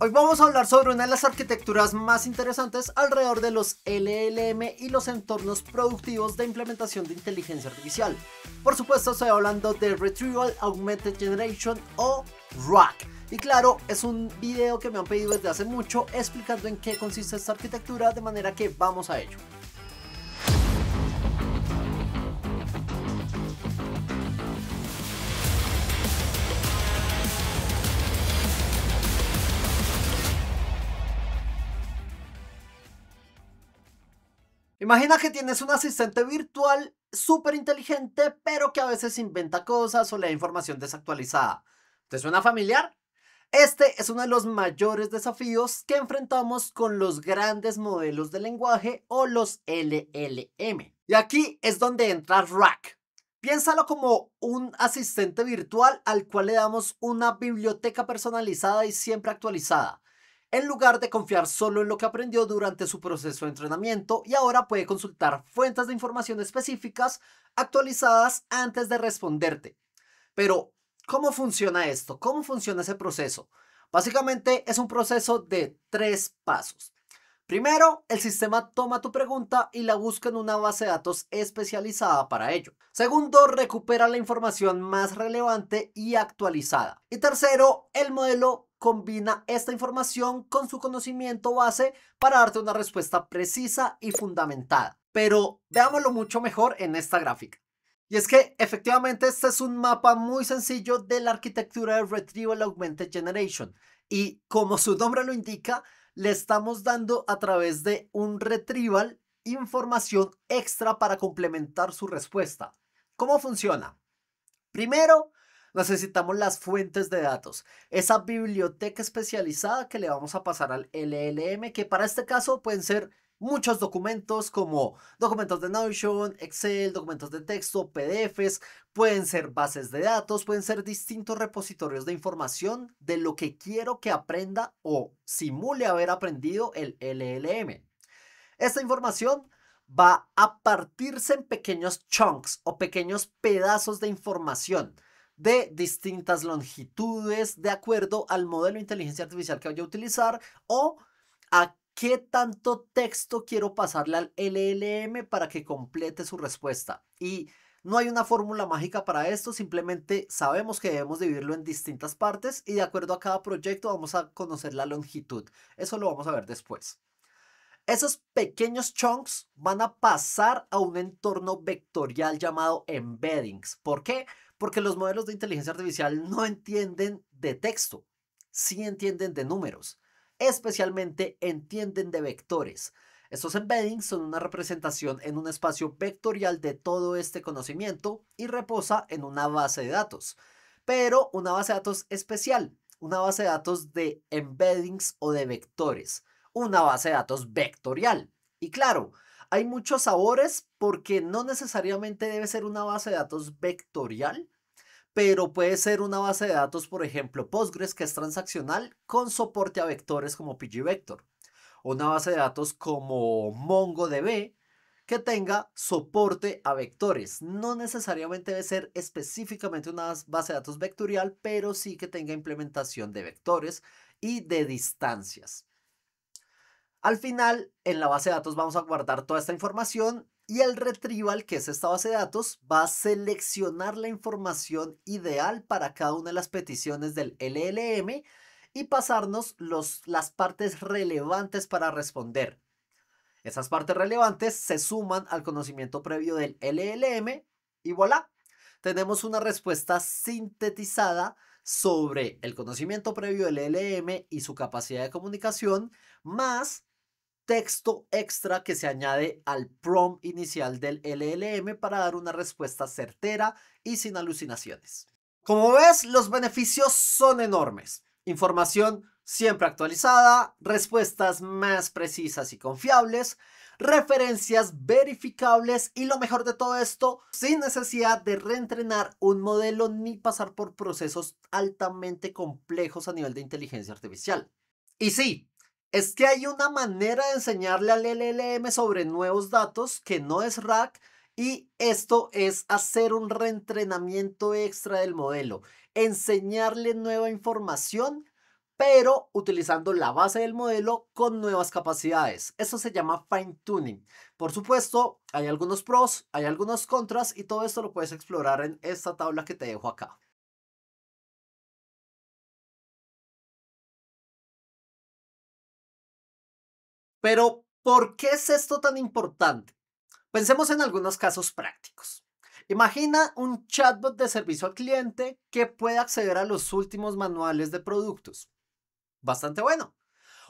Hoy vamos a hablar sobre una de las arquitecturas más interesantes alrededor de los LLM y los entornos productivos de implementación de inteligencia artificial. Por supuesto estoy hablando de Retrieval Augmented Generation o RAG. Y claro, es un video que me han pedido desde hace mucho explicando en qué consiste esta arquitectura, de manera que vamos a ello. Imagina que tienes un asistente virtual súper inteligente, pero que a veces inventa cosas o le da información desactualizada. ¿Te suena familiar? Este es uno de los mayores desafíos que enfrentamos con los grandes modelos de lenguaje o los LLM. Y aquí es donde entra Rack. Piénsalo como un asistente virtual al cual le damos una biblioteca personalizada y siempre actualizada en lugar de confiar solo en lo que aprendió durante su proceso de entrenamiento y ahora puede consultar fuentes de información específicas actualizadas antes de responderte. Pero, ¿cómo funciona esto? ¿Cómo funciona ese proceso? Básicamente es un proceso de tres pasos. Primero, el sistema toma tu pregunta y la busca en una base de datos especializada para ello. Segundo, recupera la información más relevante y actualizada. Y tercero, el modelo combina esta información con su conocimiento base para darte una respuesta precisa y fundamentada. Pero veámoslo mucho mejor en esta gráfica. Y es que efectivamente este es un mapa muy sencillo de la arquitectura de Retrieval Augmented Generation. Y como su nombre lo indica, le estamos dando a través de un retrieval información extra para complementar su respuesta. ¿Cómo funciona? Primero, Necesitamos las fuentes de datos, esa biblioteca especializada que le vamos a pasar al LLM, que para este caso pueden ser muchos documentos como documentos de Notion, Excel, documentos de texto, PDFs, pueden ser bases de datos, pueden ser distintos repositorios de información de lo que quiero que aprenda o simule haber aprendido el LLM. Esta información va a partirse en pequeños chunks o pequeños pedazos de información de distintas longitudes de acuerdo al modelo de inteligencia artificial que vaya a utilizar o a qué tanto texto quiero pasarle al LLM para que complete su respuesta. Y no hay una fórmula mágica para esto, simplemente sabemos que debemos dividirlo en distintas partes y de acuerdo a cada proyecto vamos a conocer la longitud. Eso lo vamos a ver después. Esos pequeños chunks van a pasar a un entorno vectorial llamado embeddings. ¿Por qué? porque los modelos de inteligencia artificial no entienden de texto, sí entienden de números, especialmente entienden de vectores. Estos embeddings son una representación en un espacio vectorial de todo este conocimiento y reposa en una base de datos, pero una base de datos especial, una base de datos de embeddings o de vectores, una base de datos vectorial. Y claro, hay muchos sabores porque no necesariamente debe ser una base de datos vectorial, pero puede ser una base de datos, por ejemplo, Postgres, que es transaccional con soporte a vectores como PGVector. Una base de datos como MongoDB, que tenga soporte a vectores. No necesariamente debe ser específicamente una base de datos vectorial, pero sí que tenga implementación de vectores y de distancias. Al final, en la base de datos vamos a guardar toda esta información y el retrieval, que es esta base de datos, va a seleccionar la información ideal para cada una de las peticiones del LLM y pasarnos los, las partes relevantes para responder. Esas partes relevantes se suman al conocimiento previo del LLM y voilà, tenemos una respuesta sintetizada sobre el conocimiento previo del LLM y su capacidad de comunicación, más texto extra que se añade al prompt inicial del LLM para dar una respuesta certera y sin alucinaciones. Como ves, los beneficios son enormes. Información siempre actualizada, respuestas más precisas y confiables, referencias verificables y lo mejor de todo esto, sin necesidad de reentrenar un modelo ni pasar por procesos altamente complejos a nivel de inteligencia artificial. Y sí, es que hay una manera de enseñarle al LLM sobre nuevos datos que no es RAC y esto es hacer un reentrenamiento extra del modelo, enseñarle nueva información pero utilizando la base del modelo con nuevas capacidades. Eso se llama fine tuning. Por supuesto, hay algunos pros, hay algunos contras y todo esto lo puedes explorar en esta tabla que te dejo acá. Pero, ¿por qué es esto tan importante? Pensemos en algunos casos prácticos. Imagina un chatbot de servicio al cliente que puede acceder a los últimos manuales de productos. Bastante bueno.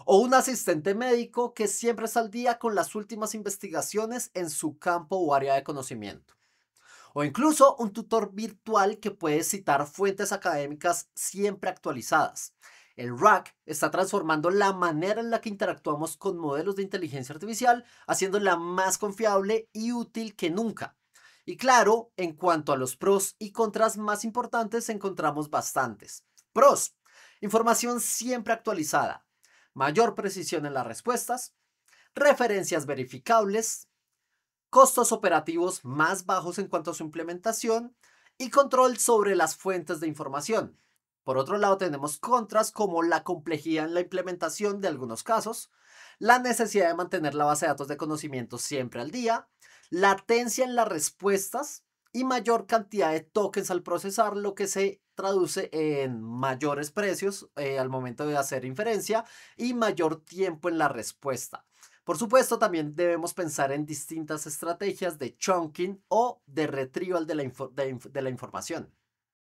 O un asistente médico que siempre está al día con las últimas investigaciones en su campo o área de conocimiento. O incluso un tutor virtual que puede citar fuentes académicas siempre actualizadas el RAC está transformando la manera en la que interactuamos con modelos de inteligencia artificial, haciéndola más confiable y útil que nunca. Y claro, en cuanto a los pros y contras más importantes, encontramos bastantes. Pros. Información siempre actualizada. Mayor precisión en las respuestas. Referencias verificables. Costos operativos más bajos en cuanto a su implementación. Y control sobre las fuentes de información. Por otro lado, tenemos contras como la complejidad en la implementación de algunos casos, la necesidad de mantener la base de datos de conocimiento siempre al día, latencia en las respuestas y mayor cantidad de tokens al procesar, lo que se traduce en mayores precios eh, al momento de hacer inferencia y mayor tiempo en la respuesta. Por supuesto, también debemos pensar en distintas estrategias de chunking o de retrieval de la información.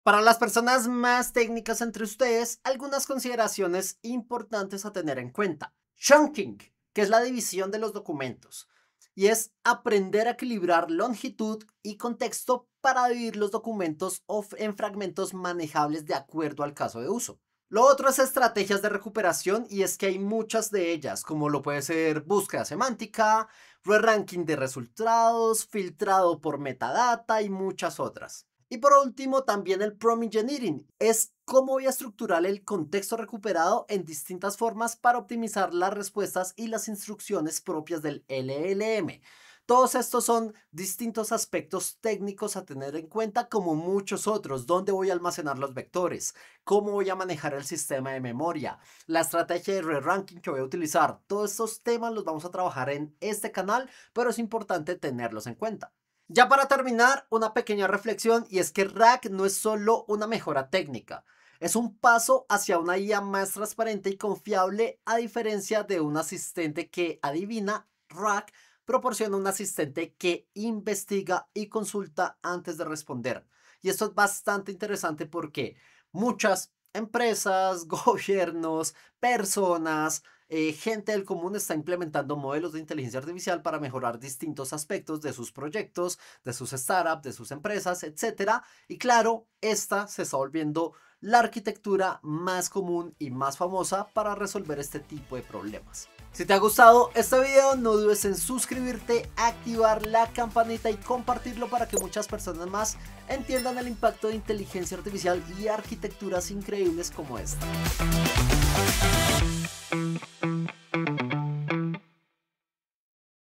Para las personas más técnicas entre ustedes, algunas consideraciones importantes a tener en cuenta. Chunking, que es la división de los documentos, y es aprender a equilibrar longitud y contexto para dividir los documentos en fragmentos manejables de acuerdo al caso de uso. Lo otro es estrategias de recuperación y es que hay muchas de ellas, como lo puede ser búsqueda semántica, re-ranking de resultados, filtrado por metadata y muchas otras. Y por último, también el prom engineering es cómo voy a estructurar el contexto recuperado en distintas formas para optimizar las respuestas y las instrucciones propias del LLM. Todos estos son distintos aspectos técnicos a tener en cuenta como muchos otros, dónde voy a almacenar los vectores, cómo voy a manejar el sistema de memoria, la estrategia de re-ranking que voy a utilizar. Todos estos temas los vamos a trabajar en este canal, pero es importante tenerlos en cuenta. Ya para terminar, una pequeña reflexión y es que Rack no es solo una mejora técnica, es un paso hacia una IA más transparente y confiable a diferencia de un asistente que adivina, Rack proporciona un asistente que investiga y consulta antes de responder. Y esto es bastante interesante porque muchas empresas, gobiernos, personas, eh, gente del común está implementando modelos de inteligencia artificial para mejorar distintos aspectos de sus proyectos, de sus startups, de sus empresas, etc. Y claro, esta se está volviendo la arquitectura más común y más famosa para resolver este tipo de problemas. Si te ha gustado este video no dudes en suscribirte, activar la campanita y compartirlo para que muchas personas más entiendan el impacto de inteligencia artificial y arquitecturas increíbles como esta. thank you